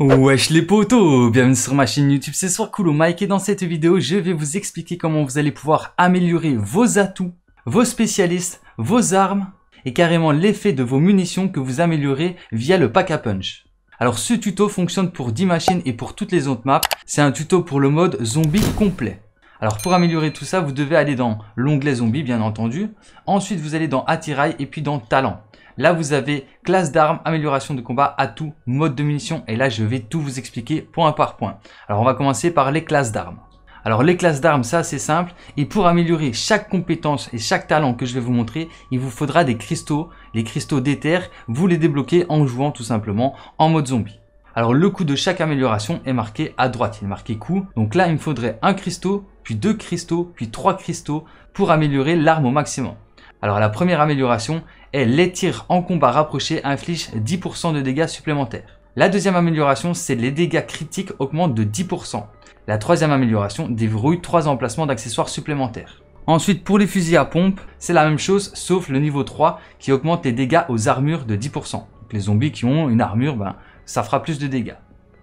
Wesh les potos, bienvenue sur ma chaîne YouTube, c'est soir cool Mike et dans cette vidéo je vais vous expliquer comment vous allez pouvoir améliorer vos atouts, vos spécialistes, vos armes et carrément l'effet de vos munitions que vous améliorez via le pack à punch. Alors ce tuto fonctionne pour 10 machines et pour toutes les autres maps, c'est un tuto pour le mode zombie complet. Alors pour améliorer tout ça, vous devez aller dans l'onglet zombie bien entendu, ensuite vous allez dans attirail et puis dans talent. Là, vous avez classe d'armes, amélioration de combat, atout, mode de munitions. Et là, je vais tout vous expliquer point par point. Alors, on va commencer par les classes d'armes. Alors les classes d'armes, ça c'est simple. Et pour améliorer chaque compétence et chaque talent que je vais vous montrer, il vous faudra des cristaux. Les cristaux d'éther, vous les débloquez en jouant tout simplement en mode zombie. Alors le coût de chaque amélioration est marqué à droite, il est marqué coût. Donc là, il me faudrait un cristaux, puis deux cristaux, puis trois cristaux pour améliorer l'arme au maximum. Alors la première amélioration est les tirs en combat rapproché infligent 10% de dégâts supplémentaires. La deuxième amélioration, c'est les dégâts critiques augmentent de 10%. La troisième amélioration déverrouille 3 emplacements d'accessoires supplémentaires. Ensuite, pour les fusils à pompe, c'est la même chose, sauf le niveau 3 qui augmente les dégâts aux armures de 10%. Donc, les zombies qui ont une armure, ben, ça fera plus de dégâts.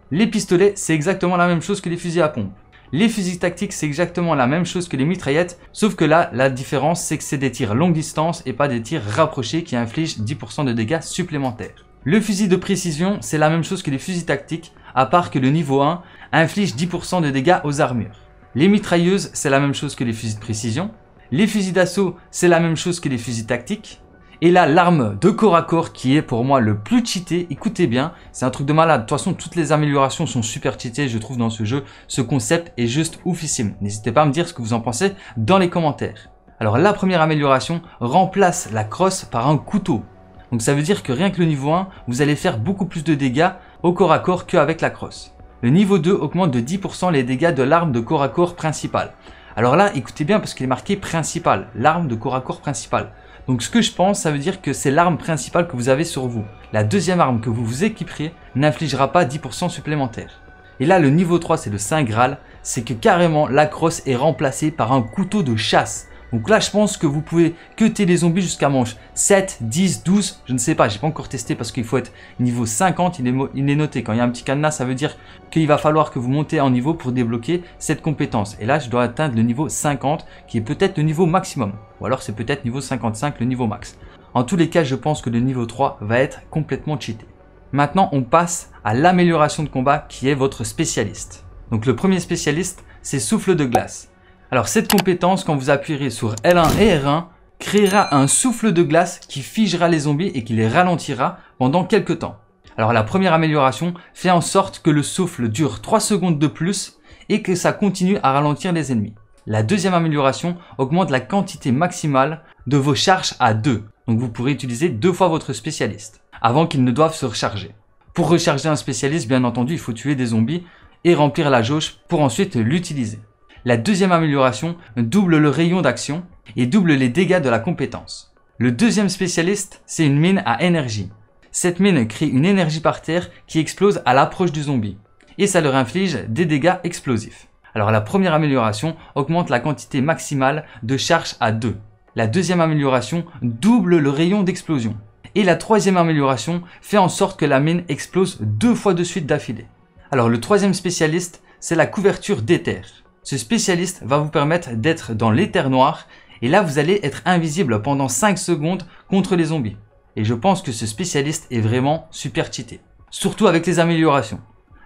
Les pistolets, c'est exactement la même chose que les fusils à pompe. Les fusils tactiques, c'est exactement la même chose que les mitraillettes, sauf que là, la différence, c'est que c'est des tirs longue distance et pas des tirs rapprochés qui infligent 10% de dégâts supplémentaires. Le fusil de précision, c'est la même chose que les fusils tactiques, à part que le niveau 1 inflige 10% de dégâts aux armures. Les mitrailleuses, c'est la même chose que les fusils de précision. Les fusils d'assaut, c'est la même chose que les fusils tactiques. Et là, l'arme de corps à corps qui est pour moi le plus cheaté, écoutez bien, c'est un truc de malade. De toute façon, toutes les améliorations sont super cheatées, je trouve, dans ce jeu. Ce concept est juste oufissime. N'hésitez pas à me dire ce que vous en pensez dans les commentaires. Alors la première amélioration remplace la crosse par un couteau. Donc ça veut dire que rien que le niveau 1, vous allez faire beaucoup plus de dégâts au corps à corps qu'avec la crosse. Le niveau 2 augmente de 10% les dégâts de l'arme de corps à corps principale. Alors là, écoutez bien parce qu'il est marqué principal, l'arme de corps à corps principale. Donc ce que je pense, ça veut dire que c'est l'arme principale que vous avez sur vous. La deuxième arme que vous vous équiperiez n'infligera pas 10% supplémentaire. Et là, le niveau 3, c'est le Saint Graal, c'est que carrément la crosse est remplacée par un couteau de chasse. Donc là, je pense que vous pouvez cuter les zombies jusqu'à manche 7, 10, 12, je ne sais pas. J'ai pas encore testé parce qu'il faut être niveau 50. Il est, il est noté. Quand il y a un petit cadenas, ça veut dire qu'il va falloir que vous montez en niveau pour débloquer cette compétence. Et là, je dois atteindre le niveau 50 qui est peut-être le niveau maximum. Ou alors, c'est peut-être niveau 55, le niveau max. En tous les cas, je pense que le niveau 3 va être complètement cheaté. Maintenant, on passe à l'amélioration de combat qui est votre spécialiste. Donc le premier spécialiste, c'est souffle de glace. Alors cette compétence, quand vous appuierez sur L1 et R1, créera un souffle de glace qui figera les zombies et qui les ralentira pendant quelques temps. Alors la première amélioration fait en sorte que le souffle dure 3 secondes de plus et que ça continue à ralentir les ennemis. La deuxième amélioration augmente la quantité maximale de vos charges à 2. Donc vous pourrez utiliser deux fois votre spécialiste avant qu'ils ne doivent se recharger. Pour recharger un spécialiste, bien entendu, il faut tuer des zombies et remplir la jauge pour ensuite l'utiliser. La deuxième amélioration double le rayon d'action et double les dégâts de la compétence. Le deuxième spécialiste, c'est une mine à énergie. Cette mine crée une énergie par terre qui explose à l'approche du zombie et ça leur inflige des dégâts explosifs. Alors la première amélioration augmente la quantité maximale de charge à 2. La deuxième amélioration double le rayon d'explosion. Et la troisième amélioration fait en sorte que la mine explose deux fois de suite d'affilée. Alors le troisième spécialiste, c'est la couverture d'éther. Ce spécialiste va vous permettre d'être dans l'éther noir et là vous allez être invisible pendant 5 secondes contre les zombies. Et je pense que ce spécialiste est vraiment super cheaté. Surtout avec les améliorations.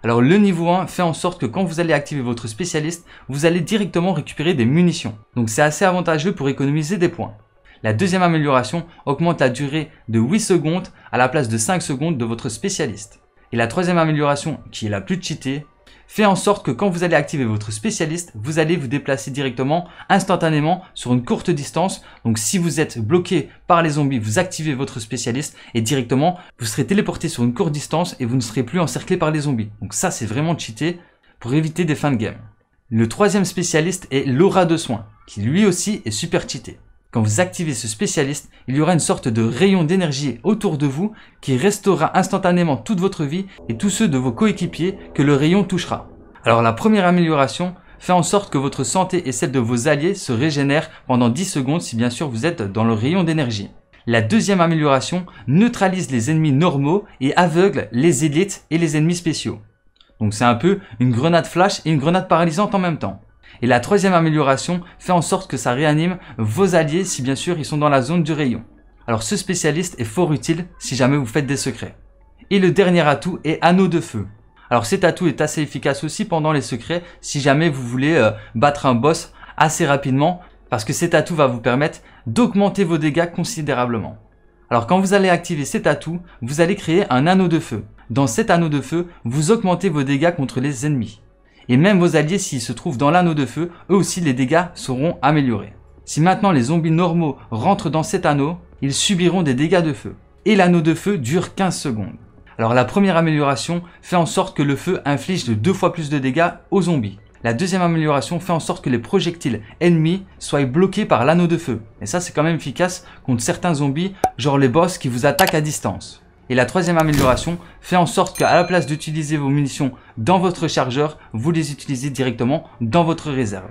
Alors le niveau 1 fait en sorte que quand vous allez activer votre spécialiste, vous allez directement récupérer des munitions. Donc c'est assez avantageux pour économiser des points. La deuxième amélioration augmente la durée de 8 secondes à la place de 5 secondes de votre spécialiste. Et la troisième amélioration, qui est la plus cheatée, fait en sorte que quand vous allez activer votre spécialiste, vous allez vous déplacer directement, instantanément, sur une courte distance. Donc si vous êtes bloqué par les zombies, vous activez votre spécialiste et directement, vous serez téléporté sur une courte distance et vous ne serez plus encerclé par les zombies. Donc ça, c'est vraiment cheaté pour éviter des fins de game. Le troisième spécialiste est l'aura de soins, qui lui aussi est super cheaté. Quand vous activez ce spécialiste, il y aura une sorte de rayon d'énergie autour de vous qui restaurera instantanément toute votre vie et tous ceux de vos coéquipiers que le rayon touchera. Alors la première amélioration, fait en sorte que votre santé et celle de vos alliés se régénèrent pendant 10 secondes si bien sûr vous êtes dans le rayon d'énergie. La deuxième amélioration neutralise les ennemis normaux et aveugle les élites et les ennemis spéciaux. Donc c'est un peu une grenade flash et une grenade paralysante en même temps. Et la troisième amélioration fait en sorte que ça réanime vos alliés si bien sûr ils sont dans la zone du rayon. Alors ce spécialiste est fort utile si jamais vous faites des secrets. Et le dernier atout est anneau de feu. Alors cet atout est assez efficace aussi pendant les secrets si jamais vous voulez euh, battre un boss assez rapidement parce que cet atout va vous permettre d'augmenter vos dégâts considérablement. Alors quand vous allez activer cet atout, vous allez créer un anneau de feu. Dans cet anneau de feu, vous augmentez vos dégâts contre les ennemis et même vos alliés s'ils se trouvent dans l'anneau de feu, eux aussi les dégâts seront améliorés. Si maintenant les zombies normaux rentrent dans cet anneau, ils subiront des dégâts de feu. Et l'anneau de feu dure 15 secondes. Alors la première amélioration fait en sorte que le feu inflige de deux fois plus de dégâts aux zombies. La deuxième amélioration fait en sorte que les projectiles ennemis soient bloqués par l'anneau de feu. Et ça c'est quand même efficace contre certains zombies, genre les boss qui vous attaquent à distance. Et la troisième amélioration, fait en sorte qu'à la place d'utiliser vos munitions dans votre chargeur, vous les utilisez directement dans votre réserve.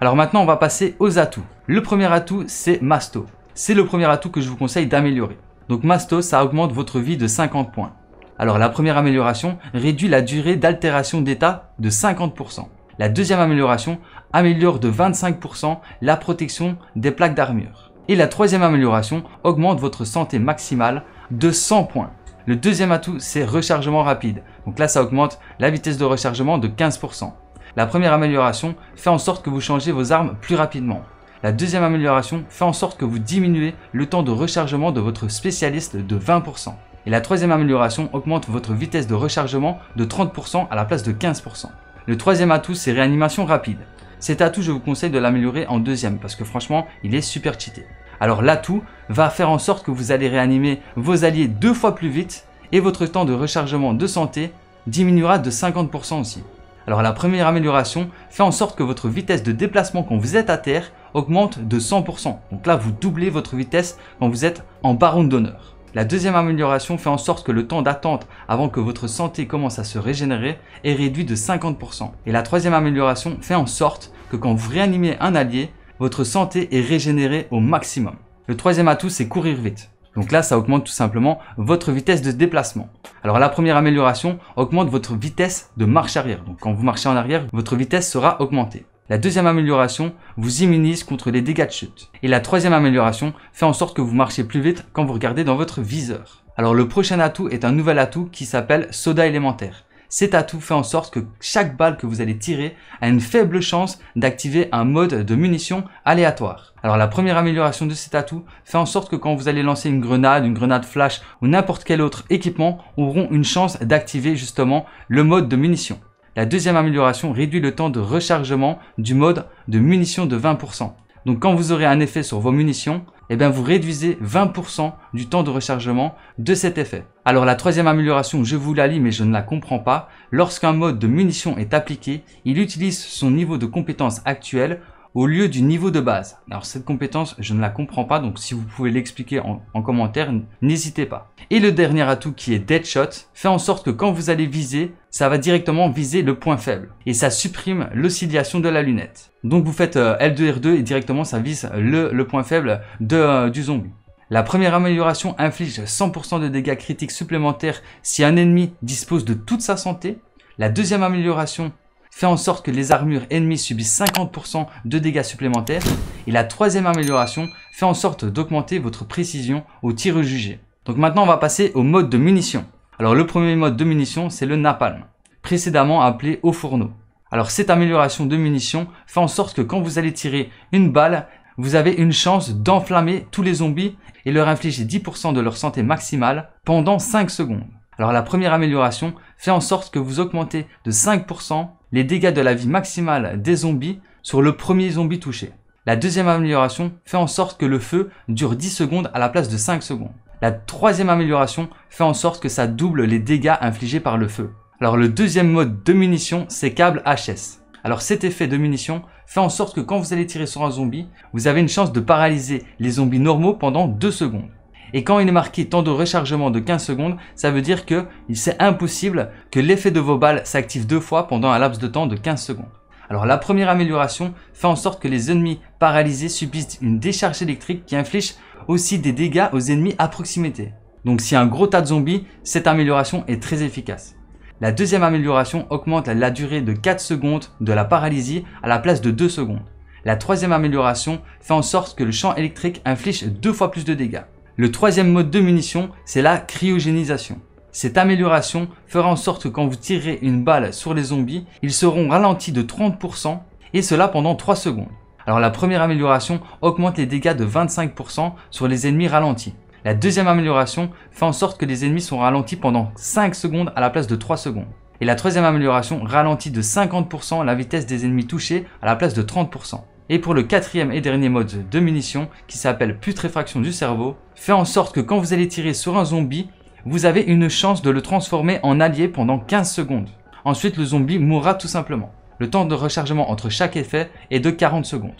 Alors maintenant, on va passer aux atouts. Le premier atout, c'est Masto. C'est le premier atout que je vous conseille d'améliorer. Donc Masto, ça augmente votre vie de 50 points. Alors la première amélioration réduit la durée d'altération d'état de 50%. La deuxième amélioration améliore de 25% la protection des plaques d'armure. Et la troisième amélioration augmente votre santé maximale de 100 points. Le deuxième atout, c'est rechargement rapide. Donc là, ça augmente la vitesse de rechargement de 15%. La première amélioration fait en sorte que vous changez vos armes plus rapidement. La deuxième amélioration fait en sorte que vous diminuez le temps de rechargement de votre spécialiste de 20%. Et la troisième amélioration augmente votre vitesse de rechargement de 30% à la place de 15%. Le troisième atout, c'est réanimation rapide. Cet atout, je vous conseille de l'améliorer en deuxième parce que franchement, il est super cheaté. Alors l'atout va faire en sorte que vous allez réanimer vos alliés deux fois plus vite et votre temps de rechargement de santé diminuera de 50% aussi. Alors la première amélioration fait en sorte que votre vitesse de déplacement quand vous êtes à terre augmente de 100%. Donc là vous doublez votre vitesse quand vous êtes en baron d'honneur. La deuxième amélioration fait en sorte que le temps d'attente avant que votre santé commence à se régénérer est réduit de 50%. Et la troisième amélioration fait en sorte que quand vous réanimez un allié, votre santé est régénérée au maximum. Le troisième atout, c'est courir vite. Donc là, ça augmente tout simplement votre vitesse de déplacement. Alors la première amélioration augmente votre vitesse de marche arrière. Donc quand vous marchez en arrière, votre vitesse sera augmentée. La deuxième amélioration vous immunise contre les dégâts de chute. Et la troisième amélioration fait en sorte que vous marchez plus vite quand vous regardez dans votre viseur. Alors le prochain atout est un nouvel atout qui s'appelle soda élémentaire cet atout fait en sorte que chaque balle que vous allez tirer a une faible chance d'activer un mode de munition aléatoire. Alors la première amélioration de cet atout fait en sorte que quand vous allez lancer une grenade, une grenade flash ou n'importe quel autre équipement auront une chance d'activer justement le mode de munition. La deuxième amélioration réduit le temps de rechargement du mode de munition de 20%. Donc quand vous aurez un effet sur vos munitions, eh bien vous réduisez 20% du temps de rechargement de cet effet. Alors la troisième amélioration, je vous la lis mais je ne la comprends pas. Lorsqu'un mode de munition est appliqué, il utilise son niveau de compétence actuel au lieu du niveau de base. Alors cette compétence, je ne la comprends pas, donc si vous pouvez l'expliquer en, commentaire, n'hésitez pas. Et le dernier atout qui est dead shot fait en sorte que quand vous allez viser, ça va directement viser le point faible. Et ça supprime l'oscillation de la lunette. Donc vous faites euh, L2R2 et directement ça vise le, point faible euh, du zombie. La première amélioration inflige 100% de dégâts critiques supplémentaires si un ennemi dispose de toute sa santé. La deuxième amélioration fait en sorte que les armures ennemies subissent 50% de dégâts supplémentaires. Et la troisième amélioration fait en sorte d'augmenter votre précision au tir jugé. Donc maintenant on va passer au mode de munitions. Alors le premier mode de munitions c'est le napalm, précédemment appelé au fourneau. Alors cette amélioration de munitions fait en sorte que quand vous allez tirer une balle, vous avez une chance d'enflammer tous les zombies et leur infliger 10% de leur santé maximale pendant 5 secondes. Alors la première amélioration fait en sorte que vous augmentez de 5% les dégâts de la vie maximale des zombies sur le premier zombie touché. La deuxième amélioration fait en sorte que le feu dure 10 secondes à la place de 5 secondes. La troisième amélioration fait en sorte que ça double les dégâts infligés par le feu. Alors le deuxième mode de munition, c'est câble HS. Alors cet effet de munition fait en sorte que quand vous allez tirer sur un zombie, vous avez une chance de paralyser les zombies normaux pendant 2 secondes. Et quand il est marqué temps de rechargement de 15 secondes, ça veut dire que c'est impossible que l'effet de vos balles s'active deux fois pendant un laps de temps de 15 secondes. Alors la première amélioration fait en sorte que les ennemis paralysés subissent une décharge électrique qui inflige aussi des dégâts aux ennemis à proximité. Donc s'il y a un gros tas de zombies, cette amélioration est très efficace. La deuxième amélioration augmente la durée de 4 secondes de la paralysie à la place de 2 secondes. La troisième amélioration fait en sorte que le champ électrique inflige deux fois plus de dégâts. Le troisième mode de munition, c'est la cryogénisation. Cette amélioration fera en sorte que quand vous tirerez une balle sur les zombies, ils seront ralentis de 30% et cela pendant 3 secondes. Alors la première amélioration augmente les dégâts de 25% sur les ennemis ralentis. La deuxième amélioration fait en sorte que les ennemis sont ralentis pendant 5 secondes à la place de 3 secondes. Et la troisième amélioration ralentit de 50% la vitesse des ennemis touchés à la place de 30%. Et pour le quatrième et dernier mode de munition, qui s'appelle putréfraction du cerveau, fait en sorte que quand vous allez tirer sur un zombie, vous avez une chance de le transformer en allié pendant 15 secondes. Ensuite, le zombie mourra tout simplement. Le temps de rechargement entre chaque effet est de 40 secondes.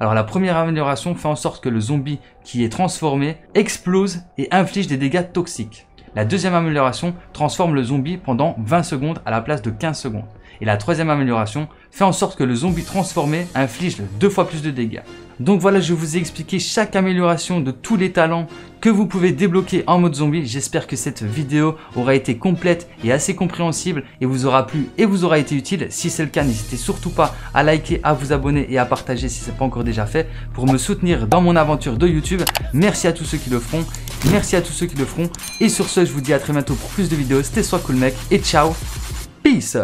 Alors la première amélioration fait en sorte que le zombie qui est transformé explose et inflige des dégâts toxiques. La deuxième amélioration transforme le zombie pendant 20 secondes à la place de 15 secondes. Et la troisième amélioration fait en sorte que le zombie transformé inflige deux fois plus de dégâts. Donc voilà, je vous ai expliqué chaque amélioration de tous les talents que vous pouvez débloquer en mode zombie. J'espère que cette vidéo aura été complète et assez compréhensible et vous aura plu et vous aura été utile. Si c'est le cas, n'hésitez surtout pas à liker, à vous abonner et à partager si ce n'est pas encore déjà fait pour me soutenir dans mon aventure de YouTube. Merci à tous ceux qui le feront. Merci à tous ceux qui le feront. Et sur ce, je vous dis à très bientôt pour plus de vidéos. C'était Soit Cool Mec et ciao. Peace.